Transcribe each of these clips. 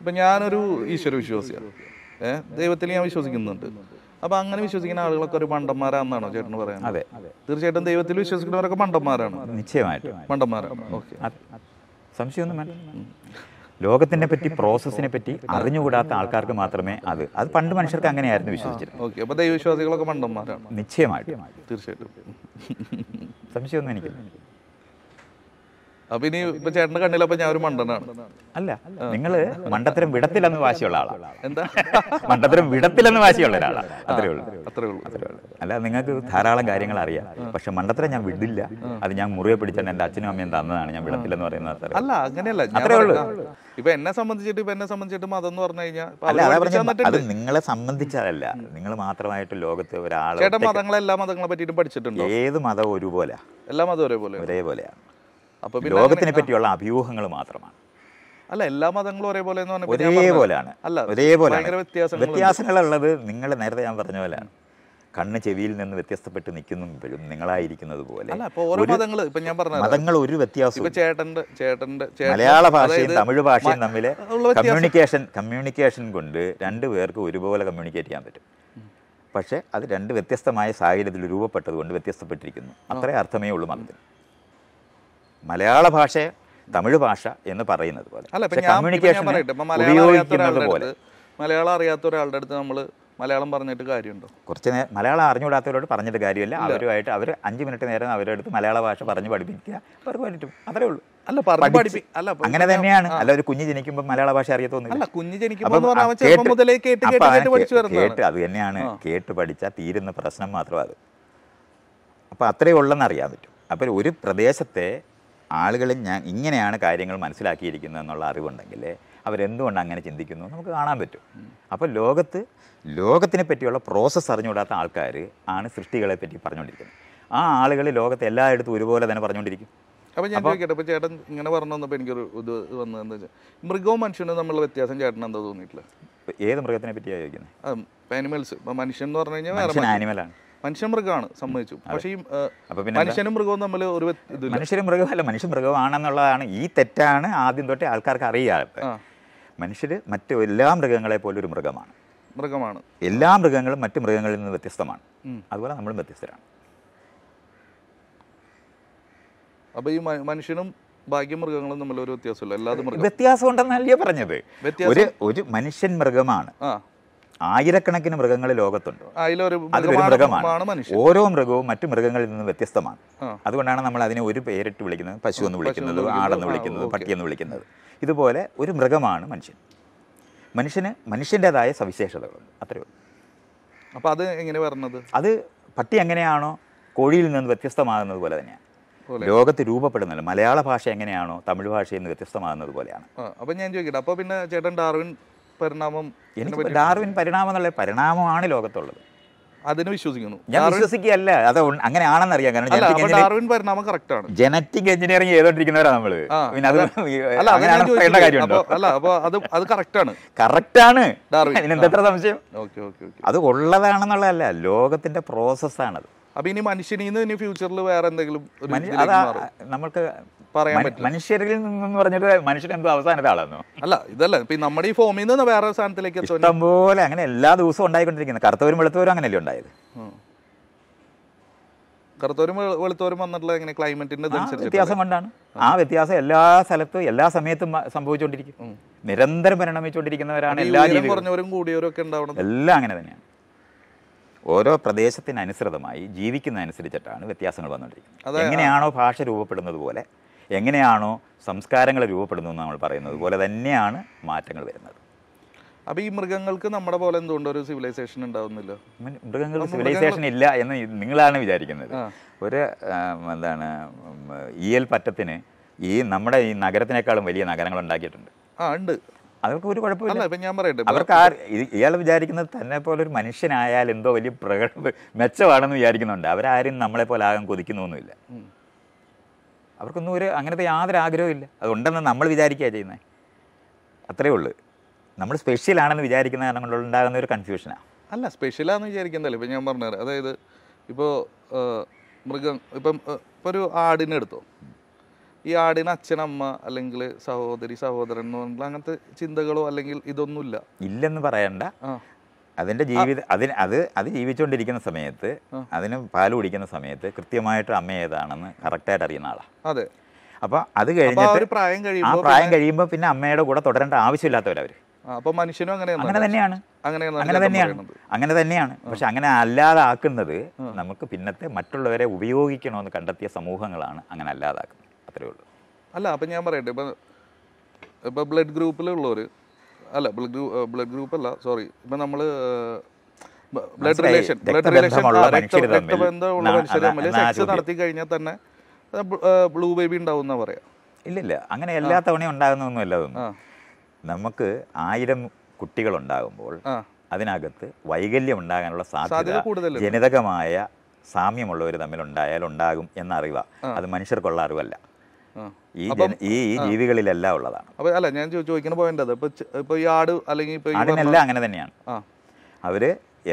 ഇപ്പം ഞാനൊരു ഈശ്വര വിശ്വാസിയാണ് ഏഹ് ദൈവത്തിൽ ഞാൻ വിശ്വസിക്കുന്നുണ്ട് അപ്പൊ അങ്ങനെ വിശ്വസിക്കുന്ന ആളുകളൊക്കെ ഒരു മണ്ടന്മാരാണെന്നാണോ ചേട്ടന് പറയാൻ അതെ തീർച്ചയായിട്ടും ദൈവത്തിൽ വിശ്വസിക്കുന്നവരൊക്കെ മണ്ടന്മാരാണ് നിശ്ചയമായിട്ടും മണ്ടന്മാരാണ് ഓക്കെ സംശയമൊന്നും വേണ്ട ലോകത്തിനെ പറ്റി പ്രോസസ്സിനെ പറ്റി അറിഞ്ഞുകൂടാത്ത ആൾക്കാർക്ക് മാത്രമേ അത് അത് പണ്ട് മനുഷ്യർക്ക് അങ്ങനെയായിരുന്നു വിശ്വസിച്ചിരുന്നത് ഓക്കെ അപ്പോൾ ദൈവവിശ്വാസികളൊക്കെ മണ്ടന്മാരാണ് നിശ്ചയമായിട്ടും തീർച്ചയായിട്ടും സംശയമൊന്നും എനിക്ക് അപ്പൊ ഇനി ഇപ്പൊ ചേട്ടന്റെ കണ്ണിൽ അപ്പൊ ഞാൻ ഒരു മണ്ടനാണ് അല്ല നിങ്ങള് മണ്ടത്തരം വിടത്തില്ലെന്ന് വാശിയുള്ള ആളാണ് എന്താ മണ്ടത്തരം വിടത്തില്ലെന്ന് വാശിയുള്ള ഒരാളാണ് അത്രേ ഉള്ളൂ അത്രേ ഉള്ളൂ അത്രേ ഉള്ളൂ അല്ല നിങ്ങൾക്ക് ധാരാളം കാര്യങ്ങൾ അറിയാം പക്ഷെ മണ്ടത്തരം ഞാൻ വിടില്ല അത് ഞാൻ മുറിയെ പിടിച്ചാണ് എന്റെ അച്ഛനും അമ്മയും തന്നതാണ് ഞാൻ വിടത്തില്ലെന്ന് പറയുന്നത് അല്ല അങ്ങനെയല്ല അത്രേ ഉള്ളൂ ഇപ്പൊ എന്നെ സംബന്ധിച്ചിട്ട് ഇപ്പൊ എന്നെ സംബന്ധിച്ചിട്ട് മതം എന്ന് പറഞ്ഞു കഴിഞ്ഞാൽ അത് നിങ്ങളെ സംബന്ധിച്ചതല്ല നിങ്ങൾ മാത്രമായിട്ട് ലോകത്ത് ഒരാളെ ചേട്ടൻ മതങ്ങളെ എല്ലാ മതങ്ങളെ പറ്റിയിട്ടും പഠിച്ചിട്ടുണ്ട് ഏത് മതവും ഒരുപോലെ എല്ലാ മതം ഒരേപോലെ ഒരേപോലെയാണ് അപ്പോൾ ലോകത്തിനെ പറ്റിയുള്ള അഭ്യൂഹങ്ങൾ മാത്രമാണ് അല്ല എല്ലാ മതങ്ങളും ഒരേപോലെ എന്ന് പറഞ്ഞാൽ ഒരേപോലെയാണ് അല്ല ഒരേപോലെ വ്യത്യാസങ്ങളുള്ളത് നിങ്ങൾ നേരത്തെ ഞാൻ പറഞ്ഞ പോലെയാണ് കണ്ണ് ചെവിയിൽ നിന്ന് വ്യത്യസ്തപ്പെട്ട് നിൽക്കുമ്പോഴും നിങ്ങളായിരിക്കുന്നത് പോലെ മതങ്ങൾ ഒരു വ്യത്യാസം മലയാള ഭാഷയും തമിഴ് ഭാഷയും തമ്മിൽ കമ്മ്യൂണിക്കേഷൻ കമ്മ്യൂണിക്കേഷൻ കൊണ്ട് രണ്ടു പേർക്ക് ഒരുപോലെ കമ്മ്യൂണിക്കേറ്റ് ചെയ്യാൻ പറ്റും പക്ഷേ അത് രണ്ട് വ്യത്യസ്തമായ സാഹചര്യത്തിൽ കൊണ്ട് വ്യത്യസ്തപ്പെട്ടിരിക്കുന്നു അത്രേ അർത്ഥമേ ഉള്ളൂ മതത്തിന് മലയാള ഭാഷയെ തമിഴ് ഭാഷ എന്ന് പറയുന്നത് പോലെ കമ്മ്യൂണിക്കേഷൻ പോലെ മലയാളം അറിയാത്ത ഒരാളുടെ അടുത്ത് നമ്മൾ മലയാളം പറഞ്ഞിട്ട് കാര്യമുണ്ടോ കുറച്ച് നേരം മലയാളം അറിഞ്ഞുകൂടാത്തവരോട് പറഞ്ഞിട്ട് കാര്യമില്ല അവരുമായിട്ട് അവർ അഞ്ച് മിനിറ്റ് നേരം അവരുടെ അടുത്ത് മലയാള ഭാഷ പറഞ്ഞു പഠിപ്പിക്കുക അവർക്ക് പറ്റും അത്രേ ഉള്ളൂ അല്ല പഠിപ്പി അല്ല അങ്ങനെ തന്നെയാണ് അല്ല ഒരു കുഞ്ഞ് ജനിക്കുമ്പോൾ മലയാള ഭാഷ അറിയത്തൊന്നുമില്ല അല്ല ജനിക്കുമ്പോൾ കേട്ട് അത് തന്നെയാണ് കേട്ട് പഠിച്ചാൽ തീരുന്ന പ്രശ്നം മാത്രമാണ് അപ്പൊ അത്രേ ഉള്ളെന്ന് അറിയാൻ പറ്റും അപ്പോൾ ഒരു പ്രദേശത്തെ ആളുകൾ ഞാൻ ഇങ്ങനെയാണ് കാര്യങ്ങൾ മനസ്സിലാക്കിയിരിക്കുന്നത് എന്നുള്ള അറിവുണ്ടെങ്കിൽ അവരെന്തുകൊണ്ട് അങ്ങനെ ചിന്തിക്കുന്നു നമുക്ക് കാണാൻ പറ്റും അപ്പോൾ ലോകത്ത് ലോകത്തിനെ പറ്റിയുള്ള പ്രോസസ്സ് അറിഞ്ഞുകൂടാത്ത ആൾക്കാർ ആണ് സൃഷ്ടികളെ പറ്റി പറഞ്ഞുകൊണ്ടിരിക്കുന്നത് ആ ആളുകൾ ലോകത്തെ എല്ലായിടത്തും ഒരുപോലെ തന്നെ പറഞ്ഞുകൊണ്ടിരിക്കും അപ്പോൾ ഞാൻ ചോദിക്കട്ടെ ഇപ്പോൾ ചേട്ടൻ ഇങ്ങനെ പറഞ്ഞു വന്നപ്പോൾ എനിക്കൊരു ഇത് വന്നതെന്ന് വെച്ചാൽ മൃഗവും മനുഷ്യനും തമ്മിലുള്ള വ്യത്യാസം ചേട്ടൻ എന്താ തോന്നിയിട്ടില്ല ഏത് മൃഗത്തിനെ പറ്റിയാണ് ചോദിക്കുന്നത് ആനിമൽസ് ഇപ്പോൾ മനുഷ്യൻ എന്ന് പറഞ്ഞു കഴിഞ്ഞാൽ ആനിമലാണ് മനുഷ്യമൃഗമാണ് സമ്മതിച്ചു പക്ഷേ ഈ മനുഷ്യനും മൃഗവും തമ്മിൽ ഒരു മനുഷ്യരും മൃഗമല്ല മനുഷ്യ മൃഗമാണെന്നുള്ളതാണ് ഈ തെറ്റാണ് ആദ്യം തൊട്ടേ ആൾക്കാർക്ക് അറിയാതെ മനുഷ്യർ മറ്റു എല്ലാ മൃഗങ്ങളെ പോലെ ഒരു മൃഗമാണ് മൃഗമാണ് എല്ലാ മൃഗങ്ങളും മറ്റു മൃഗങ്ങളിൽ നിന്ന് വ്യത്യസ്തമാണ് അതുപോലെ നമ്മളും വ്യത്യസ്തരാണ് അപ്പൊ ഈ മനുഷ്യനും ബാക്കി മൃഗങ്ങളും തമ്മിൽ ഒരു വ്യത്യാസമില്ല വ്യത്യാസം ഉണ്ടെന്നല്ലേ പറഞ്ഞത് ഒരു ഒരു മനുഷ്യൻ മൃഗമാണ് ആയിരക്കണക്കിന് മൃഗങ്ങൾ ലോകത്തുണ്ട് അതിലൊരു മൃഗമാണ് ഓരോ മൃഗവും മറ്റു മൃഗങ്ങളിൽ നിന്ന് വ്യത്യസ്തമാണ് അതുകൊണ്ടാണ് നമ്മൾ അതിനെ ഒരു പേരിട്ട് വിളിക്കുന്നത് പശു എന്ന് വിളിക്കുന്നത് ആടെന്ന് വിളിക്കുന്നത് പട്ടിയെന്ന് വിളിക്കുന്നത് ഇതുപോലെ ഒരു മൃഗമാണ് മനുഷ്യൻ മനുഷ്യന് മനുഷ്യൻ്റെതായ സവിശേഷതകളുണ്ട് അത്രയേ ഉള്ളൂ അപ്പോൾ അത് എങ്ങനെ പറഞ്ഞത് അത് പട്ടി എങ്ങനെയാണോ കോഴിയിൽ നിന്ന് വ്യത്യസ്തമാകുന്നത് പോലെ തന്നെയാണ് ലോകത്ത് രൂപപ്പെടുന്നില്ല മലയാള ഭാഷ എങ്ങനെയാണോ തമിഴ് ഭാഷയിൽ നിന്ന് വ്യത്യസ്തമാകുന്നത് പോലെയാണ് അപ്പോൾ ഞാൻ ചോദിക്കട്ടെ അപ്പോൾ പിന്നെ ചേട്ടൻ ഡാർവിൻ പരിണാമം എനിക്ക് ഡാർവിൻ പരിണാമം എന്നുള്ള പരിണാമമാണ് ലോകത്തുള്ളത് അതിനെ വിശ്വസിക്കുന്നു ഞാൻ വിശ്വസിക്കുകയല്ല അത് അങ്ങനെ ആണെന്നറിയാം കാരണം ഡാർവിൻ പരിണാമം കറക്റ്റ് ആണ് ജനറ്റിക് എഞ്ചിനീയറിംഗ് ചെയ്തോണ്ടിരിക്കുന്നവരാണ് നമ്മള് കറക്റ്റാണ് അത് കാര്യമുണ്ടോ അല്ല അത് അത് സംശയം അത് ഉള്ളതാണെന്നുള്ളതല്ല ലോകത്തിന്റെ പ്രോസസ്സാണത് അപ്പോൾ ഇനി മനുഷ്യനിൽ നിന്ന് ഇനി ഫ്യൂച്ചറിൽ വേറെ എന്തെങ്കിലും നമുക്ക് പറയാൻ പറ്റും മനുഷ്യരിൽ നിന്നെന്ന് പറഞ്ഞിട്ട് മനുഷ്യൻ എന്തോ അവസാനത്തെ ആളാണോ അല്ല ഇതല്ല ഇപ്പൊ നമ്മുടെ ഈ ഫോമിൽ നിന്ന് വേറെ സ്ഥാനത്തിലേക്ക് പോലെ അങ്ങനെ എല്ലാ ദിവസവും ഉണ്ടായിക്കൊണ്ടിരിക്കുന്നത് കറുത്തവരും വെളുത്തവരും അങ്ങനെയല്ലേ ഉണ്ടായത് കറുത്തവരും വെളുത്തവരും വന്നിട്ടുള്ള എങ്ങനെ ക്ലൈമറ്റിന്റെ വ്യത്യാസം കൊണ്ടാണ് ആ വ്യത്യാസം എല്ലാ സ്ഥലത്തും എല്ലാ സമയത്തും സംഭവിച്ചുകൊണ്ടിരിക്കും നിരന്തരം പരിണമിച്ചുകൊണ്ടിരിക്കുന്നവരാണ് എല്ലാ കുറഞ്ഞവരും കൂടിയവരും ഒക്കെ ഉണ്ടാവണം എല്ലാം അങ്ങനെ തന്നെയാണ് ഓരോ പ്രദേശത്തിനനുസൃതമായി ജീവിക്കുന്നതനുസരിച്ചിട്ടാണ് വ്യത്യാസങ്ങൾ വന്നുകൊണ്ടിരിക്കുന്നത് എങ്ങനെയാണോ ഭാഷ രൂപപ്പെടുന്നത് പോലെ എങ്ങനെയാണോ സംസ്കാരങ്ങൾ രൂപപ്പെടുന്നു എന്ന് നമ്മൾ പറയുന്നത് പോലെ തന്നെയാണ് മാറ്റങ്ങൾ വരുന്നത് അപ്പോൾ ഈ മൃഗങ്ങൾക്ക് നമ്മുടെ പോലെ എന്തുകൊണ്ട് ഒരു സിവിലൈസേഷൻ ഉണ്ടാവുന്നില്ല മൃഗങ്ങൾക്ക് സിവിലൈസേഷൻ ഇല്ല എന്ന് നിങ്ങളാണ് വിചാരിക്കുന്നത് ഒരു എന്താണ് ഈയൽ പറ്റത്തിന് ഈ നമ്മുടെ ഈ നഗരത്തിനേക്കാളും വലിയ നഗരങ്ങൾ ഉണ്ടാക്കിയിട്ടുണ്ട് ആ ഉണ്ട് അവർക്ക് ഒരു കുഴപ്പമില്ല ഞാൻ അവർക്ക് ആ ഇയാൾ വിചാരിക്കുന്നത് തന്നെ പോലെ ഒരു മനുഷ്യനായാൽ എന്തോ വലിയ പ്രകട മെച്ചമാണെന്ന് വിചാരിക്കുന്നുണ്ട് അവരാരും നമ്മളെ പോലെ ആകാൻ കൊതിക്കുന്നൊന്നുമില്ല അവർക്കൊന്നും ഒരു അങ്ങനത്തെ യാതൊരു ആഗ്രഹവും ഇല്ല അതുണ്ടെന്ന് നമ്മൾ വിചാരിക്കുക ചെയ്യുന്നത് അത്രയേ ഉള്ളൂ നമ്മൾ സ്പെഷ്യൽ ആണെന്ന് വിചാരിക്കുന്ന കാരണം ഉണ്ടാകുന്ന ഒരു കൺഫ്യൂഷനാണ് അല്ല ആണെന്ന് വിചാരിക്കുന്നതല്ല ഇപ്പം ഞാൻ പറഞ്ഞത് അതായത് ഇപ്പോൾ മൃഗം ഇപ്പം ഇപ്പോൾ ഒരു ആടിനെടുത്തോ ഈ ആടിന് അച്ഛനമ്മ അല്ലെങ്കിൽ സഹോദരി സഹോദരൻ അങ്ങനത്തെ ചിന്തകളോ അല്ലെങ്കിൽ ഇതൊന്നുമില്ല ഇല്ലെന്ന് പറയണ്ട അതിൻ്റെ ജീവിത അതിന് അത് അത് ജീവിച്ചുകൊണ്ടിരിക്കുന്ന സമയത്ത് അതിന് പാൽ കുടിക്കുന്ന സമയത്ത് കൃത്യമായിട്ട് അമ്മ ഏതാണെന്ന് കറക്റ്റായിട്ട് അറിയുന്ന ആളാണ് അതെ അപ്പോൾ അത് കഴിഞ്ഞിട്ട് ആ പ്രായം കഴിയുമ്പോൾ പിന്നെ അമ്മയുടെ കൂടെ തുടരേണ്ട ആവശ്യമില്ലാത്തവരവർ അപ്പൊ മനുഷ്യനും അങ്ങനെ അങ്ങനെ തന്നെയാണ് അങ്ങനെ തന്നെയാണ് അങ്ങനെ തന്നെയാണ് പക്ഷെ അങ്ങനെ അല്ലാതാക്കുന്നത് നമുക്ക് പിന്നത്തെ മറ്റുള്ളവരെ ഉപയോഗിക്കണമെന്ന് കണ്ടെത്തിയ സമൂഹങ്ങളാണ് അങ്ങനെ അല്ലാതാക്കുന്നത് അത്രേ ഉള്ളൂ അല്ല അപ്പം ഞാൻ പറയട്ടെ ഇപ്പം ഇപ്പം ബ്ലഡ് ഗ്രൂപ്പിലുള്ളവർ അല്ല ബ്ലഡ് ഗ്രൂപ്പ് ബ്ലഡ് ഗ്രൂപ്പ് അല്ല സോറി ഇപ്പം നമ്മൾ ബ്ലഡ് റിലേഷൻ ബ്ലഡ് റിലേഷൻ രക്തബന്ധമുള്ള മനുഷ്യർ തമ്മിൽ സെക്സ് നടത്തി കഴിഞ്ഞാൽ തന്നെ ബ്ലൂ ബേബി ഉണ്ടാവും എന്നാ പറയാം ഇല്ലില്ല അങ്ങനെ എല്ലാ തവണയും ഉണ്ടാകുന്നൊന്നുമല്ല നമുക്ക് ആയിരം കുട്ടികൾ ഉണ്ടാകുമ്പോൾ അതിനകത്ത് വൈകല്യം ഉണ്ടാകാനുള്ള സാധ്യത ജനിതകമായ സാമ്യമുള്ളവർ തമ്മിൽ ഉണ്ടായാൽ ഉണ്ടാകും എന്ന അത് മനുഷ്യർക്കുള്ള അറിവല്ല ഈ ഈ ജീവികളിലെല്ലാം ഉള്ളതാണ് അപ്പോൾ അല്ല ഞാൻ ചോദിക്കുന്ന പോയിന്റ് അത് ഈ ആട് അല്ലെങ്കിൽ ആടിനെല്ലാം അങ്ങനെ തന്നെയാണ് അവർ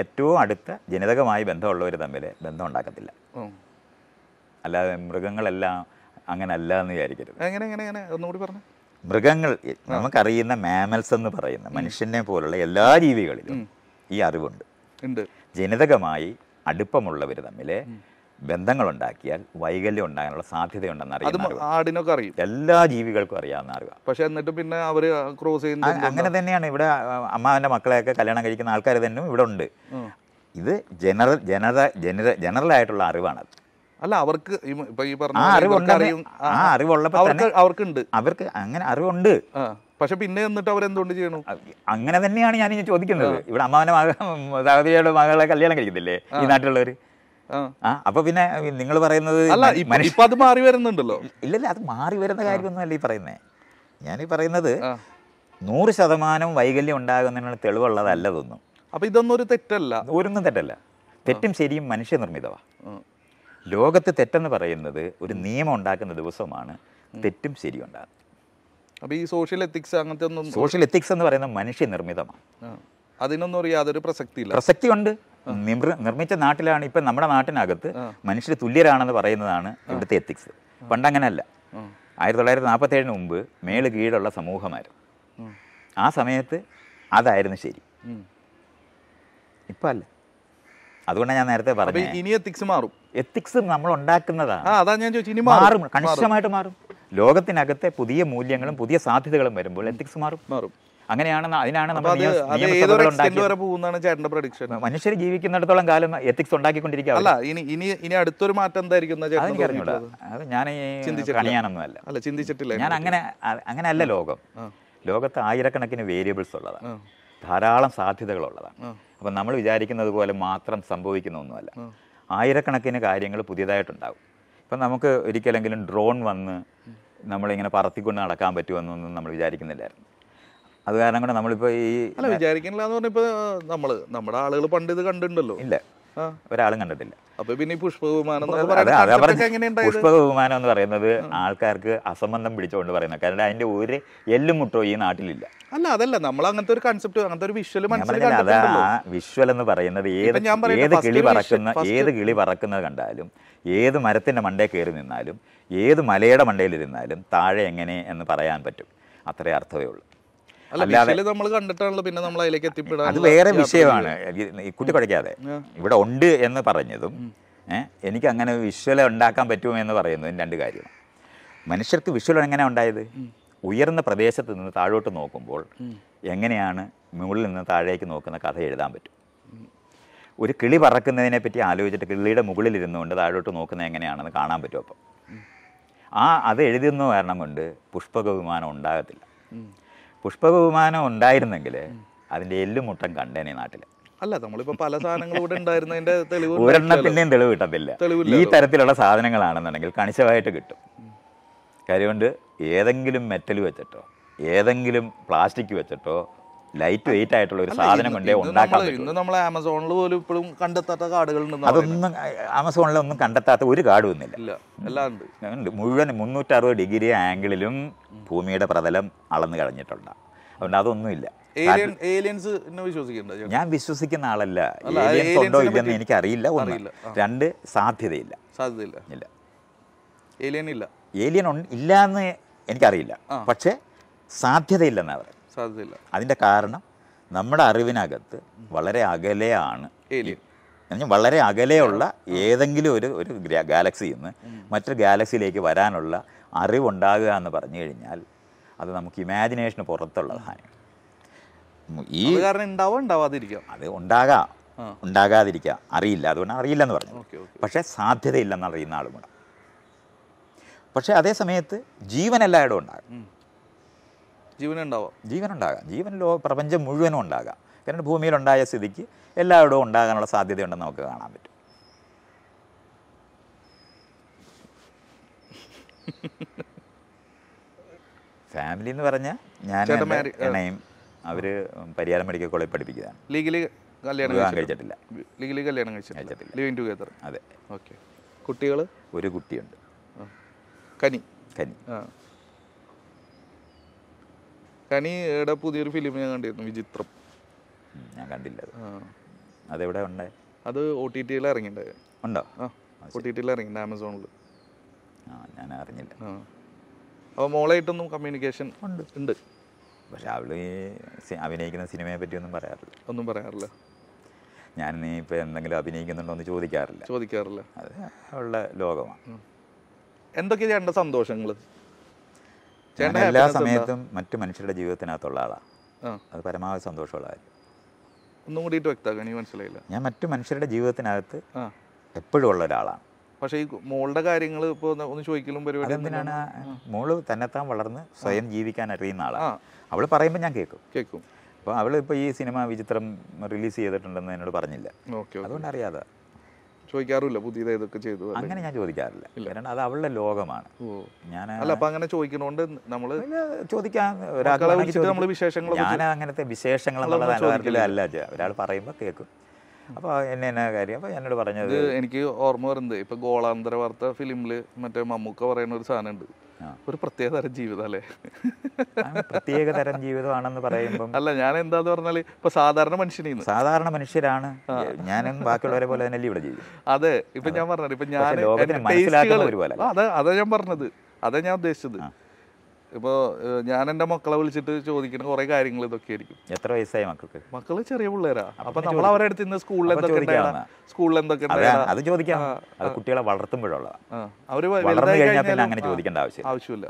ഏറ്റവും അടുത്ത ജനിതകമായി ബന്ധമുള്ളവർ തമ്മിൽ ബന്ധം ഉണ്ടാക്കത്തില്ല അല്ലാതെ മൃഗങ്ങളെല്ലാം അങ്ങനെ അല്ല എന്ന് വിചാരിക്കരുത് എങ്ങനെ എങ്ങനെ എങ്ങനെ ഒന്നുകൂടി പറഞ്ഞു മൃഗങ്ങൾ നമുക്കറിയുന്ന മാമൽസ് എന്ന് പറയുന്ന മനുഷ്യനെ പോലുള്ള എല്ലാ ജീവികളിലും ഈ അറിവുണ്ട് ജനിതകമായി അടുപ്പമുള്ളവർ തമ്മിൽ ബന്ധങ്ങളുണ്ടാക്കിയാൽ വൈകല്യം ഉണ്ടാകാനുള്ള സാധ്യതയുണ്ടെന്ന് അറിയാം ആടിനൊക്കെ അറിയും എല്ലാ ജീവികൾക്കും അറിയാവുന്ന അറിവ് പക്ഷെ എന്നിട്ട് പിന്നെ അവർ ക്രോസ് ചെയ്യുന്ന അങ്ങനെ തന്നെയാണ് ഇവിടെ അമ്മാവിന്റെ മക്കളെയൊക്കെ കല്യാണം കഴിക്കുന്ന ആൾക്കാർ തന്നെ ഇവിടെ ഉണ്ട് ഇത് ജനറൽ ജനറ ജനറ ജനറൽ ആയിട്ടുള്ള അറിവാണത് അല്ല അവർക്ക് ഇപ്പൊ ആ അറിവുള്ളപ്പോൾ അവർക്ക് അവർക്കുണ്ട് അവർക്ക് അങ്ങനെ അറിവുണ്ട് പക്ഷെ പിന്നെ എന്നിട്ട് അവരെന്തുകൊണ്ട് ചെയ്യണം അങ്ങനെ തന്നെയാണ് ഞാൻ ചോദിക്കുന്നത് ഇവിടെ അമ്മാവിന്റെ മകളെ കല്യാണം കഴിക്കുന്നില്ലേ ഈ നാട്ടിലുള്ളവർ അപ്പൊ പിന്നെ നിങ്ങൾ പറയുന്നത് ഇപ്പൊ അത് മാറി വരുന്നുണ്ടല്ലോ ഇല്ലല്ല അത് മാറി വരുന്ന കാര്യമൊന്നുമല്ല ഈ പറയുന്നത് ഞാൻ ഈ പറയുന്നത് നൂറ് ശതമാനം വൈകല്യം ഉണ്ടാകുന്നതിനുള്ള തെളിവുള്ളതല്ല ഇതൊന്നും അപ്പൊ ഇതൊന്നും ഒരു തെറ്റല്ല ഒരൊന്നും തെറ്റല്ല തെറ്റും ശരിയും മനുഷ്യനിർമ്മിതമാണ് ലോകത്ത് തെറ്റെന്ന് പറയുന്നത് ഒരു നിയമം ഉണ്ടാക്കുന്ന ദിവസമാണ് തെറ്റും ശരിയും ഉണ്ടാകുന്നത് അപ്പോൾ ഈ സോഷ്യൽ എത്തിക്സ് അങ്ങനത്തെ ഒന്നും സോഷ്യൽ എത്തിക്സ് എന്ന് പറയുന്നത് മനുഷ്യനിർമ്മിതമാണ് അതിനൊന്നും യാതൊരു പ്രസക്തിയില്ല ഉണ്ട് നിർമ്മിച്ച നാട്ടിലാണ് ഇപ്പൊ നമ്മുടെ നാട്ടിനകത്ത് മനുഷ്യർ തുല്യരാണെന്ന് പറയുന്നതാണ് ഇവിടുത്തെ എത്തിക്സ് പണ്ടങ്ങനെയല്ല ആയിരത്തി തൊള്ളായിരത്തി ഏഴിന് മുമ്പ് മേള് കീഴുള്ള സമൂഹമായിരുന്നു ആ സമയത്ത് അതായിരുന്നു ശരി ഇപ്പല്ല അല്ല അതുകൊണ്ടാണ് ഞാൻ നേരത്തെ പറഞ്ഞത് ഇനി എത്തിക്സ് മാറും എത്തിക്സ് നമ്മൾ ഉണ്ടാക്കുന്നതാണ് മാറും കണിശമായിട്ട് മാറും ലോകത്തിനകത്തെ പുതിയ മൂല്യങ്ങളും പുതിയ സാധ്യതകളും വരുമ്പോൾ എത്തിക്സ് മാറും മാറും അങ്ങനെയാണ് അതിനാണ് നമ്മുടെ മനുഷ്യർ ജീവിക്കുന്നിടത്തോളം കാലം എത്തിക്സ് ഉണ്ടാക്കിക്കൊണ്ടിരിക്കുക അല്ല ഇനി ഇനി അടുത്തൊരു മാറ്റം എന്തായിരിക്കും അത് ഞാൻ അല്ല ചിന്തിച്ചിട്ടില്ല ഞാൻ അങ്ങനെ അങ്ങനെ അല്ല ലോകം ലോകത്ത് ആയിരക്കണക്കിന് വേരിയബിൾസ് ഉള്ളതാണ് ധാരാളം സാധ്യതകളുള്ളതാണ് അപ്പൊ നമ്മൾ വിചാരിക്കുന്നത് പോലെ മാത്രം സംഭവിക്കുന്ന ഒന്നുമല്ല ആയിരക്കണക്കിന് കാര്യങ്ങൾ പുതിയതായിട്ടുണ്ടാകും ഇപ്പൊ നമുക്ക് ഒരിക്കലെങ്കിലും ഡ്രോൺ വന്ന് നമ്മളിങ്ങനെ പറത്തിക്കൊണ്ട് നടക്കാൻ പറ്റുമെന്നൊന്നും നമ്മൾ വിചാരിക്കുന്നില്ലായിരുന്നു അത് കാരണം കൂടെ നമ്മളിപ്പോ ഈ അല്ല പറഞ്ഞപ്പോ എന്ന് നമ്മുടെ ആളുകൾ പണ്ട് ഇത് കണ്ടിട്ടുണ്ടല്ലോ ഇല്ല ഒരാളും കണ്ടിട്ടില്ല അപ്പൊ പിന്നെ പുഷ്പ പുഷ്പവിമാനം എന്ന് പറയുന്നത് ആൾക്കാർക്ക് അസംബന്ധം പിടിച്ചുകൊണ്ട് പറയുന്നത് കാരണം അതിന്റെ ഒരു എല്ലും മുട്ടോ ഈ നാട്ടിലില്ല അല്ല അതല്ല നമ്മൾ അങ്ങനത്തെ ഒരു കൺസെപ്റ്റ് അങ്ങനത്തെ ഒരു വിഷ്വൽ മനസ്സിലാക്കുന്നത് ആ വിഷ്വൽ എന്ന് പറയുന്നത് ഏത് ഏത് കിളി പറക്കുന്ന ഏത് കിളി പറക്കുന്നത് കണ്ടാലും ഏത് മരത്തിന്റെ മണ്ടേ കയറി നിന്നാലും ഏത് മലയുടെ മണ്ടയിൽ ഇരുന്നാലും താഴെ എങ്ങനെ എന്ന് പറയാൻ പറ്റും അത്രേ അർത്ഥമേ ഉള്ളൂ നമ്മൾ കണ്ടിട്ടാണല്ലോ പിന്നെ നമ്മൾ അതിലേക്ക് എത്തിപ്പെടാൻ അത് വേറെ വിഷയമാണ് കുട്ടി പഠിക്കാതെ ഇവിടെ ഉണ്ട് എന്ന് പറഞ്ഞതും എനിക്ക് അങ്ങനെ വിഷ്വൽ ഉണ്ടാക്കാൻ പറ്റുമോ എന്ന് പറയുന്നതും രണ്ട് കാര്യം മനുഷ്യർക്ക് വിഷ്വൽ എങ്ങനെ ഉണ്ടായത് ഉയർന്ന പ്രദേശത്ത് നിന്ന് താഴോട്ട് നോക്കുമ്പോൾ എങ്ങനെയാണ് മുകളിൽ നിന്ന് താഴേക്ക് നോക്കുന്ന കഥ എഴുതാൻ പറ്റും ഒരു കിളി പറക്കുന്നതിനെ പറ്റി ആലോചിച്ചിട്ട് കിളിയുടെ മുകളിൽ ഇരുന്നുകൊണ്ട് താഴോട്ട് നോക്കുന്നത് എങ്ങനെയാണെന്ന് കാണാൻ പറ്റും അപ്പം ആ അത് എഴുതുന്ന കാരണം കൊണ്ട് പുഷ്പക വിമാനം ഉണ്ടാകത്തില്ല പുഷ്പബഹുമാനം ഉണ്ടായിരുന്നെങ്കിൽ അതിന്റെ എല്ലുമുട്ടം കണ്ടേനെ നാട്ടില് അല്ല നമ്മളിപ്പോ പല സാധനങ്ങളും തെളിവ് തെളിവ് കിട്ടത്തില്ല ഈ തരത്തിലുള്ള സാധനങ്ങളാണെന്നുണ്ടെങ്കിൽ കണിശമായിട്ട് കിട്ടും കാര്യമുണ്ട് ഏതെങ്കിലും മെറ്റൽ വെച്ചിട്ടോ ഏതെങ്കിലും പ്ലാസ്റ്റിക് വെച്ചിട്ടോ ലൈറ്റ് വെയിറ്റ് ആയിട്ടുള്ള ഒരു സാധനം കൊണ്ടേ ഉണ്ടാക്കാൻ ഇന്ന് നമ്മൾ ആമസോണിൽ പോലും ഇപ്പോഴും കണ്ടെത്താത്ത കാർഡുകളുണ്ട് അതൊന്നും ആമസോണിലൊന്നും കണ്ടെത്താത്ത ഒരു കാർഡും ഇല്ല എല്ലാം ഉണ്ട് മുഴുവൻ മുന്നൂറ്ററുപത് ഡിഗ്രി ആംഗിളിലും ഭൂമിയുടെ പ്രതലം അളന്ന് കളഞ്ഞിട്ടുണ്ട് അതുകൊണ്ട് അതൊന്നുമില്ല ഞാൻ വിശ്വസിക്കുന്ന ആളല്ല ഏലിയൻസ് ഉണ്ടോ ഇല്ലെന്ന് എനിക്കറിയില്ല ഒന്നില്ല രണ്ട് സാധ്യതയില്ല സാധ്യതയില്ല ഇല്ല ഏലിയൻ ഇല്ല ഏലിയൻ ഇല്ല എന്ന് എനിക്കറിയില്ല പക്ഷേ സാധ്യതയില്ലെന്നാണ് പറയുന്നത് സാധ്യതയില്ല അതിൻ്റെ കാരണം നമ്മുടെ അറിവിനകത്ത് വളരെ അകലെയാണ് വളരെ അകലെയുള്ള ഏതെങ്കിലും ഒരു ഒരു ഗാലക്സിയിൽ നിന്ന് മറ്റൊരു ഗാലക്സിയിലേക്ക് വരാനുള്ള അറിവുണ്ടാകുക എന്ന് പറഞ്ഞു കഴിഞ്ഞാൽ അത് നമുക്ക് ഇമാജിനേഷന് പുറത്തുള്ളതാണ് ഈ കാരണം ഉണ്ടാവാം ഉണ്ടാവാതിരിക്കാം അത് ഉണ്ടാകാം ഉണ്ടാകാതിരിക്കാം അറിയില്ല അതുകൊണ്ട് അറിയില്ല എന്ന് പറഞ്ഞു പക്ഷേ സാധ്യതയില്ലെന്ന് അറിയുന്ന ആളും കൂടെ പക്ഷേ അതേ സമയത്ത് ജീവൻ എല്ലായിടവും ഉണ്ടാകും ജീവനുണ്ടാവാം ജീവനുണ്ടാകാം ജീവൻ ലോ പ്രപഞ്ചം മുഴുവനും ഉണ്ടാകാം കാരണം ഭൂമിയിലുണ്ടായ സ്ഥിതിക്ക് എല്ലായിടവും ഉണ്ടാകാനുള്ള സാധ്യതയുണ്ടെന്ന് നമുക്ക് കാണാൻ പറ്റും ഫാമിലി എന്ന് പറഞ്ഞാൽ ഞാൻ എണ്ണയും അവര് പരിയാരം മെഡിക്കൽ കോളേജ് പഠിപ്പിക്കുകയാണ് ലീഗലി കല്യാണം കഴിച്ചിട്ടില്ല ലീഗലി കല്യാണം കഴിച്ചിട്ടില്ല ലിവിങ് ടുഗദർ അതെ ഓക്കെ കുട്ടികൾ ഒരു കുട്ടിയുണ്ട് കനി കനി ആ കനിയുടെ പുതിയൊരു ഫിലിം ഞാൻ കണ്ടിരുന്നു വിചിത്രം ഞാൻ കണ്ടില്ല അതെവിടെ ഉണ്ടേ അത് ഒ ടി ടിയിൽ ഇറങ്ങിയിട്ടുണ്ടായിരുന്നു ഉണ്ടോ ഒ ടി ടിയിൽ ഇറങ്ങിയിട്ടുണ്ട് ആമസോണിൽ ആ ഞാൻ അറിഞ്ഞില്ല അപ്പോൾ മോളായിട്ടൊന്നും കമ്മ്യൂണിക്കേഷൻ ഉണ്ട് ഉണ്ട് പക്ഷെ അവൾ അഭിനയിക്കുന്ന സിനിമയെ പറ്റി ഒന്നും പറയാറില്ല ഒന്നും പറയാറില്ല ഞാൻ നീ ഇപ്പം എന്തെങ്കിലും അഭിനയിക്കുന്നുണ്ടോ എന്ന് ചോദിക്കാറില്ല ചോദിക്കാറില്ല അത് അവളുടെ ലോകമാണ് എന്തൊക്കെയാണ് ചേട്ടൻ്റെ സന്തോഷങ്ങൾ ചേട്ടൻ എല്ലാ സമയത്തും മറ്റു മനുഷ്യരുടെ ജീവിതത്തിനകത്തുള്ള ആളാണ് അത് പരമാവധി സന്തോഷമുള്ള കാര്യം ഒന്നും കൂടിയിട്ട് വ്യക്തമാക്കാൻ മനസ്സിലായില്ല ഞാൻ മറ്റു മനുഷ്യരുടെ ജീവിതത്തിനകത്ത് എപ്പോഴും ഉള്ള ഒരാളാണ് പക്ഷേ ഈ മോളുടെ കാര്യങ്ങൾ ഇപ്പോൾ ഒന്ന് ചോദിക്കലും പരിപാടി എന്തിനാണ് മോള് തന്നെത്താൻ വളർന്ന് സ്വയം ജീവിക്കാൻ അറിയുന്ന ആളാണ് അവള് പറയുമ്പോൾ ഞാൻ കേൾക്കും കേൾക്കും അപ്പോൾ അവൾ ഇപ്പോൾ ഈ സിനിമ വിചിത്രം റിലീസ് ചെയ്തിട്ടുണ്ടെന്ന് എന്നോട് പറഞ്ഞില്ല അതുകൊണ്ട് അറിയാതെ ചോദിക്കാറില്ല പുതിയത് ഏതൊക്കെ ചെയ്തു അങ്ങനെ ഞാൻ ചോദിക്കാറില്ല കാരണം അത് അവളുടെ ലോകമാണ് ഞാൻ അല്ല അപ്പൊ അങ്ങനെ ചോദിക്കണോണ്ട് നമ്മള് ചോദിക്കാൻ വിശേഷങ്ങൾ ഞാൻ അങ്ങനത്തെ വിശേഷങ്ങൾ അല്ല ഒരാൾ പറയുമ്പോ കേൾക്കും അപ്പൊ എന്നെ എന്നാ കാര്യം അപ്പൊ എന്നോട് പറഞ്ഞത് എനിക്ക് ഓർമ്മ വരുന്നത് ഇപ്പൊ ഗോളാന്തര വാർത്ത ഫിലിമില് മറ്റേ മമ്മൂക്ക പറയുന്ന ഒരു സാധനം ഉണ്ട് ഒരു പ്രത്യേക തരം ജീവിതം അല്ലേ പ്രത്യേക തരം ജീവിതമാണെന്ന് പറയുമ്പോൾ അല്ല ഞാൻ എന്താന്ന് പറഞ്ഞാൽ ഇപ്പൊ സാധാരണ മനുഷ്യനെ സാധാരണ മനുഷ്യരാണ് ഞാനും ബാക്കിയുള്ളവരെ പോലെ തന്നെ ഇവിടെ ജീവിക്കും അതെ ഇപ്പൊ ഞാൻ പറഞ്ഞത് ഇപ്പൊ ഞാൻ അതെ അതാ ഞാൻ പറഞ്ഞത് അതാ ഞാൻ ഉദ്ദേശിച്ചത് ഇപ്പോൾ ഞാൻ എൻ്റെ മക്കളെ വിളിച്ചിട്ട് ചോദിക്കുന്ന കുറേ കാര്യങ്ങൾ ഇതൊക്കെ ആയിരിക്കും എത്ര വയസ്സായി മക്കൾക്ക് മക്കള് ചെറിയ പിള്ളേരാ അപ്പൊ നമ്മൾ അവരെ അടുത്ത് ഇന്ന് സ്കൂളിൽ എന്തൊക്കെ സ്കൂളിൽ എന്തൊക്കെ അത് ചോദിക്കാം അത് കുട്ടികളെ വളർത്തുമ്പോഴുള്ളതാണ് അവര് വളർന്നു അങ്ങനെ ചോദിക്കേണ്ട ആവശ്യം ആവശ്യമില്ല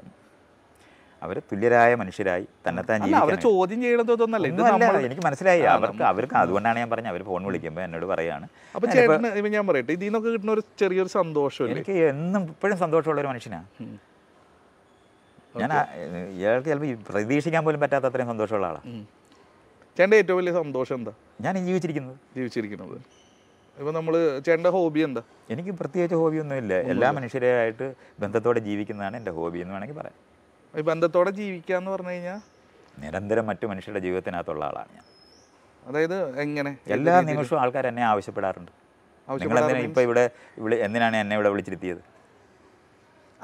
അവര് തുല്യരായ മനുഷ്യരായി തന്നെ അവരെ ചോദ്യം ചെയ്യണത് ഇതൊന്നല്ല എനിക്ക് മനസ്സിലായി അവർക്ക് അവർക്ക് അതുകൊണ്ടാണ് ഞാൻ പറഞ്ഞത് അവർ ഫോൺ വിളിക്കുമ്പോൾ എന്നോട് പറയാണ് അപ്പൊ ഞാൻ പറയട്ടെ ഇതിൽ നിന്നൊക്കെ കിട്ടുന്ന ഒരു ചെറിയൊരു സന്തോഷം എനിക്ക് എന്നും ഇപ്പോഴും സന്തോഷമുള്ള ഒരു മനുഷ്യനാണ് ഞാൻ ഇയാൾക്ക് ചിലപ്പോൾ പ്രതീക്ഷിക്കാൻ പോലും പറ്റാത്ത അത്രയും സന്തോഷമുള്ള ആളാണ് ചേട്ടൻ്റെ ഏറ്റവും വലിയ സന്തോഷം എന്താ ഞാൻ ജീവിച്ചിരിക്കുന്നത് ജീവിച്ചിരിക്കുന്നത് ഇപ്പം നമ്മൾ ചേട്ടൻ്റെ ഹോബി എന്താ എനിക്ക് പ്രത്യേകിച്ച് ഹോബിയൊന്നുമില്ല എല്ലാ മനുഷ്യരെയായിട്ട് ബന്ധത്തോടെ ജീവിക്കുന്നതാണ് എൻ്റെ ഹോബി എന്ന് വേണമെങ്കിൽ പറയാം ഈ ബന്ധത്തോടെ ജീവിക്കുക എന്ന് പറഞ്ഞു കഴിഞ്ഞാൽ നിരന്തരം മറ്റു മനുഷ്യരുടെ ജീവിതത്തിനകത്തുള്ള ആളാണ് ഞാൻ അതായത് എങ്ങനെ എല്ലാ നിമിഷവും ആൾക്കാർ എന്നെ ആവശ്യപ്പെടാറുണ്ട് നിങ്ങൾ ഇവിടെ ഇവിടെ എന്തിനാണ് എന്നെ ഇവിടെ വിളിച്ചിരുത്തിയത്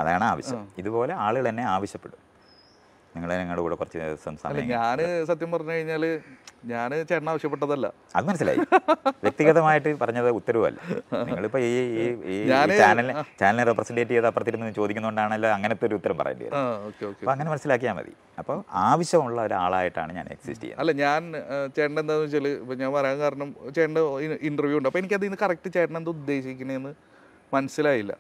അതാണ് ആവശ്യം ഇതുപോലെ ആളുകൾ തന്നെ ആവശ്യപ്പെടും നിങ്ങൾ നിങ്ങളുടെ കൂടെ കുറച്ച് ദിവസം സമയം ഞാൻ സത്യം പറഞ്ഞു കഴിഞ്ഞാൽ ഞാൻ ചേട്ടൻ ആവശ്യപ്പെട്ടതല്ല അത് മനസ്സിലായി വ്യക്തിഗതമായിട്ട് പറഞ്ഞത് ഉത്തരവല്ല നിങ്ങളിപ്പോ ഈ ഈ ചാനലിനെ ചാനലിനെ റെപ്രസെന്റേറ്റ് ചെയ്ത് അപ്പുറത്തിരുന്ന് ചോദിക്കുന്നതുകൊണ്ടാണല്ലോ അങ്ങനത്തെ ഒരു ഉത്തരം പറയേണ്ടി വരുന്നത് അപ്പൊ അങ്ങനെ മനസ്സിലാക്കിയാൽ മതി അപ്പോൾ ആവശ്യമുള്ള ഒരാളായിട്ടാണ് ഞാൻ എക്സിസ്റ്റ് ചെയ്യുന്നത് അല്ല ഞാൻ ചേട്ടൻ എന്താണെന്ന് വെച്ചാൽ ഇപ്പൊ ഞാൻ പറയാൻ കാരണം ചേട്ടൻ്റെ ഇന്റർവ്യൂ ഉണ്ട് അപ്പൊ എനിക്കത് ഇന്ന് കറക്റ്റ് ചേട്ടൻ എന്താ ഉദ്ദേശിക്കുന്നതെന്ന് മനസ്സിലായില്ല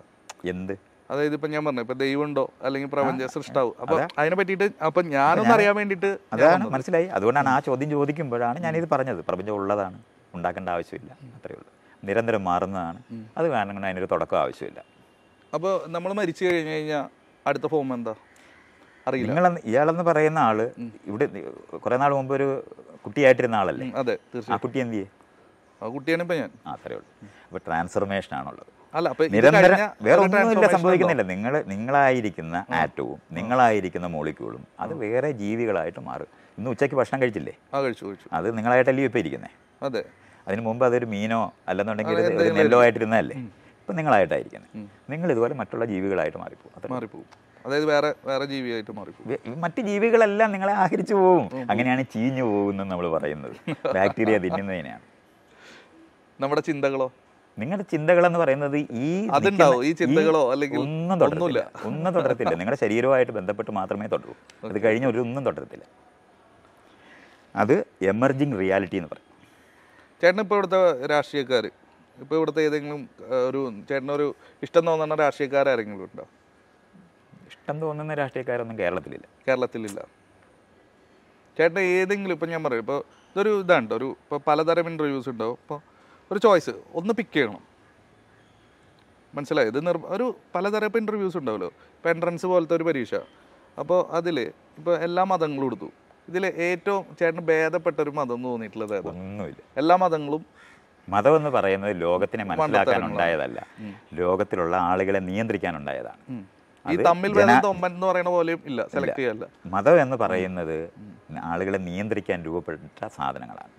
എന്ത് അതായത് ഇപ്പൊ ഞാൻ പറഞ്ഞു ഇപ്പൊ ദൈവമുണ്ടോ അല്ലെങ്കിൽ പ്രപഞ്ച സൃഷ്ടാവ് അപ്പൊ അതിനെ പറ്റിയിട്ട് അപ്പൊ ഞാനൊന്നും അറിയാൻ വേണ്ടിട്ട് മനസ്സിലായി അതുകൊണ്ടാണ് ആ ചോദ്യം ചോദിക്കുമ്പോഴാണ് ഞാനിത് പറഞ്ഞത് പ്രപഞ്ചം ഉള്ളതാണ് ഉണ്ടാക്കേണ്ട ആവശ്യമില്ല അത്രയേ ഉള്ളൂ നിരന്തരം മാറുന്നതാണ് അത് കാരണം കൊണ്ട് അതിനൊരു തുടക്കം ആവശ്യമില്ല അപ്പോൾ നമ്മൾ മരിച്ചു കഴിഞ്ഞു കഴിഞ്ഞാൽ അടുത്ത ഫോം എന്താ അറിയില്ല നിങ്ങൾ ഇയാളെന്ന് പറയുന്ന ആള് ഇവിടെ കുറെ നാൾ മുമ്പ് ഒരു കുട്ടിയായിട്ടിരുന്ന ആളല്ലേ അതെ ആ കുട്ടി എന്ത് ചെയ്യേ ആ കുട്ടിയാണ് ഇപ്പൊ ഞാൻ ആ അത്രേ ഉള്ളൂ അപ്പോൾ ട്രാൻസ്ഫർമേഷൻ ആണുള്ളത് നിരന്തരം വേറെ ഒന്നുമില്ല സംഭവിക്കുന്നില്ല നിങ്ങൾ നിങ്ങളായിരിക്കുന്ന ആറ്റവും നിങ്ങളായിരിക്കുന്ന മോളിക്യൂളും അത് വേറെ ജീവികളായിട്ട് മാറും ഇന്ന് ഉച്ചയ്ക്ക് ഭക്ഷണം കഴിച്ചില്ലേ അത് നിങ്ങളായിട്ടല്ലേ ഇപ്പൊ ഇരിക്കുന്നേ അതെ അതിന് മുമ്പ് അതൊരു മീനോ അല്ലെന്നുണ്ടെങ്കിൽ നെല്ലോ ആയിട്ടിരുന്നല്ലേ ഇപ്പൊ നിങ്ങളായിട്ടായിരിക്കുന്നത് നിങ്ങൾ ഇതുപോലെ മറ്റുള്ള ജീവികളായിട്ട് മാറിപ്പോകും അത് അതായത് വേറെ വേറെ ജീവിയായിട്ട് മാറിപ്പോകും മറ്റു ജീവികളെല്ലാം നിങ്ങളെ ആഹരിച്ചു പോകും അങ്ങനെയാണ് ചീഞ്ഞു പോകുന്നത് നമ്മൾ പറയുന്നത് ബാക്ടീരിയ തിന്നുന്നതിനാണ് നമ്മുടെ ചിന്തകളോ നിങ്ങളുടെ ചിന്തകൾ എന്ന് പറയുന്നത് ഈ ഈ ചിന്തകളോ അല്ലെങ്കിൽ ഒന്നും തുടരത്തില്ല ഒന്നും തുടരത്തില്ല നിങ്ങളുടെ ശരീരവുമായിട്ട് ബന്ധപ്പെട്ട് മാത്രമേ തുടരൂ അത് കഴിഞ്ഞ ഒരു ഒന്നും തുടരത്തില്ല അത് എമർജിങ് റിയാലിറ്റി എന്ന് പറയും ചേട്ടൻ ഇപ്പോൾ ഇവിടുത്തെ രാഷ്ട്രീയക്കാർ ഇപ്പോൾ ഇവിടുത്തെ ഏതെങ്കിലും ഒരു ചേട്ടനൊരു ഇഷ്ടം തോന്നുന്ന രാഷ്ട്രീയക്കാരെങ്കിലും ഉണ്ടോ ഇഷ്ടം തോന്നുന്ന രാഷ്ട്രീയക്കാരൊന്നും കേരളത്തിലില്ല കേരളത്തിലില്ല ചേട്ടൻ ഏതെങ്കിലും ഇപ്പം ഞാൻ പറയും ഇപ്പോൾ ഇതൊരു ഇതാണ് ഒരു ഇപ്പോൾ പലതരം ഇൻ്റർവ്യൂസ് ഉണ്ടാവും ഇപ്പോൾ ഒരു ചോയ്സ് ഒന്ന് പിക്ക് ചെയ്യണം മനസ്സിലായി ഇത് നിർ ഒരു ഇപ്പോൾ ഇൻ്റർവ്യൂസ് ഉണ്ടാവുമല്ലോ ഇപ്പോൾ എൻട്രൻസ് പോലത്തെ ഒരു പരീക്ഷ അപ്പോൾ അതിൽ ഇപ്പോൾ എല്ലാ മതങ്ങളും എടുത്തു ഇതിൽ ഏറ്റവും ചേട്ടന് ഭേദപ്പെട്ട ഒരു മതം എന്ന് തോന്നിയിട്ടുള്ളത് ഒന്നുമില്ല എല്ലാ മതങ്ങളും മതം എന്ന് പറയുന്നത് ലോകത്തിനെ മനസ്സിലാക്കാനുണ്ടായതല്ല ലോകത്തിലുള്ള ആളുകളെ നിയന്ത്രിക്കാനുണ്ടായതാണ് ഈ തമ്മിൽ എന്ന് പറയുന്ന പോലെയും ഇല്ല സെലക്ട് ചെയ്യല്ല മതം എന്ന് പറയുന്നത് ആളുകളെ നിയന്ത്രിക്കാൻ രൂപപ്പെട്ട സാധനങ്ങളാണ്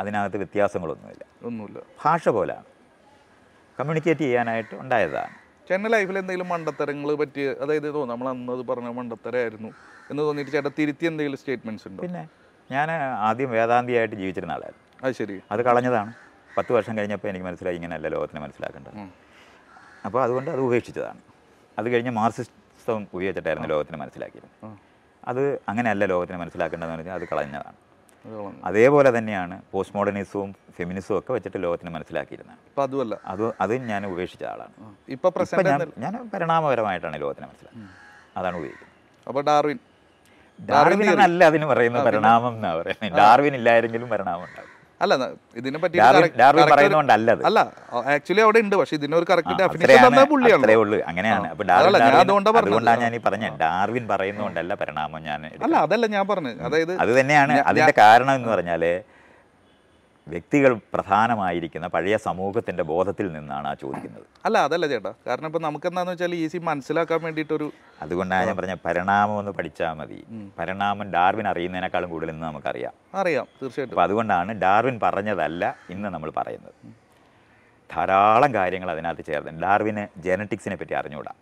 അതിനകത്ത് വ്യത്യാസങ്ങളൊന്നുമില്ല ഒന്നുമില്ല ഭാഷ പോലാണ് കമ്മ്യൂണിക്കേറ്റ് ചെയ്യാനായിട്ട് ഉണ്ടായതാണ് ചെന്ന ലൈഫിൽ എന്തെങ്കിലും മണ്ടത്തരങ്ങൾ പറ്റി അതായത് തോന്നുന്നു നമ്മൾ അന്ന് അത് പറഞ്ഞ മണ്ടത്തരായിരുന്നു എന്ന് തോന്നിയിട്ട് ചേട്ടൻ തിരുത്തി എന്തെങ്കിലും സ്റ്റേറ്റ്മെന്റ്സ് ഉണ്ടോ പിന്നെ ഞാൻ ആദ്യം വേദാന്തിയായിട്ട് ജീവിച്ചിരുന്ന ആളായിരുന്നു അത് ശരി അത് കളഞ്ഞതാണ് പത്ത് വർഷം കഴിഞ്ഞപ്പോൾ എനിക്ക് മനസ്സിലായി ഇങ്ങനെയല്ല ലോകത്തിനെ മനസ്സിലാക്കേണ്ടത് അപ്പോൾ അതുകൊണ്ട് അത് ഉപേക്ഷിച്ചതാണ് അത് കഴിഞ്ഞ് മാർസിസം ഉപയോഗിച്ചിട്ടായിരുന്നു ലോകത്തിന് മനസ്സിലാക്കിയത് അത് അങ്ങനെയല്ല ലോകത്തിന് മനസ്സിലാക്കേണ്ടതെന്ന് പറഞ്ഞാൽ അത് കളഞ്ഞതാണ് അതേപോലെ തന്നെയാണ് പോസ്റ്റ് മോഡേണിസവും ഫെമിനിസവും ഒക്കെ വെച്ചിട്ട് ലോകത്തിന് മനസ്സിലാക്കിയിരുന്നത് അതുമല്ല അത് അത് ഞാൻ ഉപേക്ഷിച്ച ആളാണ് ഇപ്പം ഞാൻ ഞാൻ പരിണാമപരമായിട്ടാണ് ലോകത്തിന് മനസ്സിലാക്കുന്നത് അതാണ് ഉപയോഗിക്കുന്നത് അപ്പോൾ ഡാർവിൻ ഡാർവിൻ അല്ല അതിന് പറയുന്നത് പരിണാമം എന്നാ പറയുന്നത് ഡാർവിൻ ഇല്ലായിരുന്നെങ്കിലും പരിണാമം ഉണ്ടാകും അല്ല ഇതിനെ പറ്റി അല്ല ആക്ച്വലി അവിടെ ഉണ്ട് പക്ഷെ ഇതിനൊരു കറക്റ്റ് ഡെഫിനേഷൻ പുള്ളിയാണ് അങ്ങനെയാണ് അതുകൊണ്ടാണ് ഞാൻ ഈ പറഞ്ഞ ഡാർവിൻ പറയുന്നതുകൊണ്ടല്ല പരിണാമം ഞാൻ അല്ല അതല്ല ഞാൻ പറഞ്ഞത് അതായത് അത് തന്നെയാണ് അതിന്റെ കാരണം എന്ന് പറഞ്ഞാല് വ്യക്തികൾ പ്രധാനമായിരിക്കുന്ന പഴയ സമൂഹത്തിൻ്റെ ബോധത്തിൽ നിന്നാണ് ആ ചോദിക്കുന്നത് അല്ല അതല്ല ചേട്ടാ കാരണം ഇപ്പം നമുക്കെന്താന്ന് വെച്ചാൽ ഈസി മനസ്സിലാക്കാൻ വേണ്ടിയിട്ടൊരു അതുകൊണ്ടാണ് ഞാൻ പറഞ്ഞ പരിണാമം ഒന്ന് പഠിച്ചാൽ മതി പരിണാമം ഡാർവിൻ അറിയുന്നതിനേക്കാളും കൂടുതൽ ഇന്ന് നമുക്കറിയാം അറിയാം തീർച്ചയായിട്ടും അപ്പോൾ അതുകൊണ്ടാണ് ഡാർവിൻ പറഞ്ഞതല്ല ഇന്ന് നമ്മൾ പറയുന്നത് ധാരാളം കാര്യങ്ങൾ അതിനകത്ത് ചേർന്ന് ഡാർവിന് ജനറ്റിക്സിനെ പറ്റി അറിഞ്ഞുകൂടാ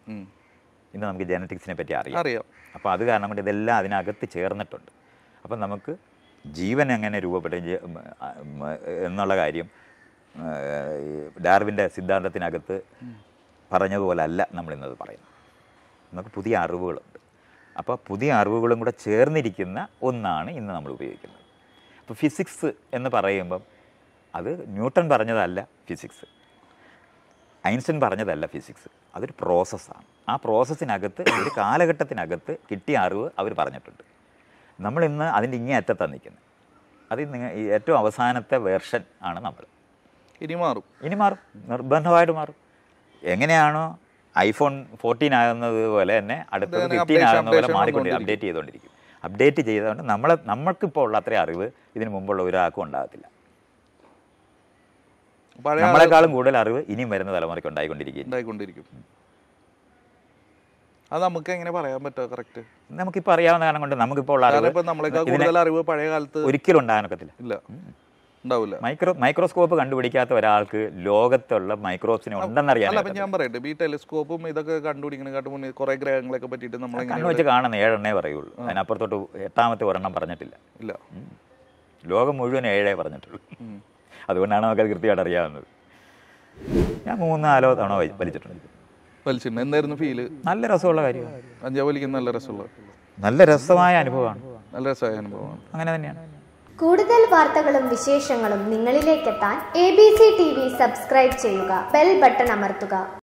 ഇന്ന് നമുക്ക് ജനറ്റിക്സിനെ പറ്റി അറിയാം അറിയാം അപ്പോൾ അത് കാരണം കൊണ്ട് ഇതെല്ലാം അതിനകത്ത് ചേർന്നിട്ടുണ്ട് അപ്പം നമുക്ക് ജീവൻ എങ്ങനെ രൂപപ്പെട്ട എന്നുള്ള കാര്യം ഡാർവിൻ്റെ സിദ്ധാന്തത്തിനകത്ത് പറഞ്ഞതുപോലെ അല്ല നമ്മളിന്നത് പറയുന്നത് നമുക്ക് പുതിയ അറിവുകളുണ്ട് അപ്പോൾ പുതിയ അറിവുകളും കൂടെ ചേർന്നിരിക്കുന്ന ഒന്നാണ് ഇന്ന് നമ്മൾ ഉപയോഗിക്കുന്നത് അപ്പോൾ ഫിസിക്സ് എന്ന് പറയുമ്പം അത് ന്യൂട്ടൺ പറഞ്ഞതല്ല ഫിസിക്സ് ഐൻസ്റ്റൈൻ പറഞ്ഞതല്ല ഫിസിക്സ് അതൊരു പ്രോസസ്സാണ് ആ പ്രോസസ്സിനകത്ത് ഒരു കാലഘട്ടത്തിനകത്ത് കിട്ടിയ അറിവ് അവർ പറഞ്ഞിട്ടുണ്ട് നമ്മളിന്ന് അതിൻ്റെ ഇങ്ങേ അറ്റത്താണ് നിൽക്കുന്നത് അതിൽ നിങ്ങൾ ഏറ്റവും അവസാനത്തെ വേർഷൻ ആണ് നമ്മൾ ഇനി മാറും ഇനി മാറും നിർബന്ധമായിട്ട് മാറും എങ്ങനെയാണോ ഐഫോൺ ഫോർട്ടീൻ ആകുന്നത് പോലെ തന്നെ അടുത്ത ഫിഫ്റ്റീൻ ആകുന്നത് പോലെ മാറിക്കൊണ്ട് അപ്ഡേറ്റ് ചെയ്തുകൊണ്ടിരിക്കും അപ്ഡേറ്റ് ചെയ്തുകൊണ്ട് നമ്മളെ നമ്മൾക്കിപ്പോൾ ഉള്ള അത്രയും അറിവ് ഇതിന് മുമ്പുള്ള ഒരാൾക്കും ഉണ്ടാകത്തില്ല നമ്മളെക്കാളും കൂടുതൽ അറിവ് ഇനിയും വരുന്ന തലമുറയ്ക്ക് ഉണ്ടായിക്കൊണ്ടിരിക്കും ഉണ്ടായിക്കൊണ്ടിരിക്കും അത് നമുക്ക് എങ്ങനെ പറയാൻ പറ്റുമോ കറക്റ്റ് നമുക്കിപ്പോൾ അറിയാവുന്ന കാരണം കൊണ്ട് നമുക്കിപ്പോൾ ഉള്ള അറിവ് കൂടുതൽ അറിവ് പഴയ കാലത്ത് ഒരിക്കലും ഉണ്ടാകാൻ ഇല്ല ഉണ്ടാവില്ല മൈക്രോ മൈക്രോസ്കോപ്പ് കണ്ടുപിടിക്കാത്ത ഒരാൾക്ക് ലോകത്തുള്ള മൈക്രോബ്സിനെ ഉണ്ടെന്നറിയാം അല്ല ഞാൻ പറയട്ടെ ഈ ടെലിസ്കോപ്പും ഇതൊക്കെ കണ്ടുപിടിക്കണേക്കാട്ട് മുന്നേ കുറെ ഗ്രഹങ്ങളൊക്കെ പറ്റിയിട്ട് നമ്മൾ കണ്ണു വെച്ച് കാണുന്ന ഏഴെണ്ണേ പറയുള്ളൂ അതിനപ്പുറത്തോട്ട് എട്ടാമത്തെ ഒരെണ്ണം പറഞ്ഞിട്ടില്ല ഇല്ല ലോകം മുഴുവൻ ഏഴേ പറഞ്ഞിട്ടുള്ളൂ അതുകൊണ്ടാണ് അത് കൃത്യമായിട്ട് അറിയാവുന്നത് ഞാൻ മൂന്നാലോ തവണ വലിച്ചിട്ടുണ്ട് വലിച്ചിട്ടുണ്ട് എന്തായിരുന്നു ഫീല് നല്ല രസമുള്ള കാര്യമാണ് കഞ്ചാവ് വലിക്കുന്ന നല്ല രസമുള്ള നല്ല രസമായ അനുഭവമാണ് നല്ല രസമായ അനുഭവമാണ് അങ്ങനെ തന്നെയാണ് കൂടുതൽ വാർത്തകളും വിശേഷങ്ങളും നിങ്ങളിലേക്കെത്താൻ A B C T V subscribe ചെയ്യുക ബെൽ ബട്ടൺ അമർത്തുക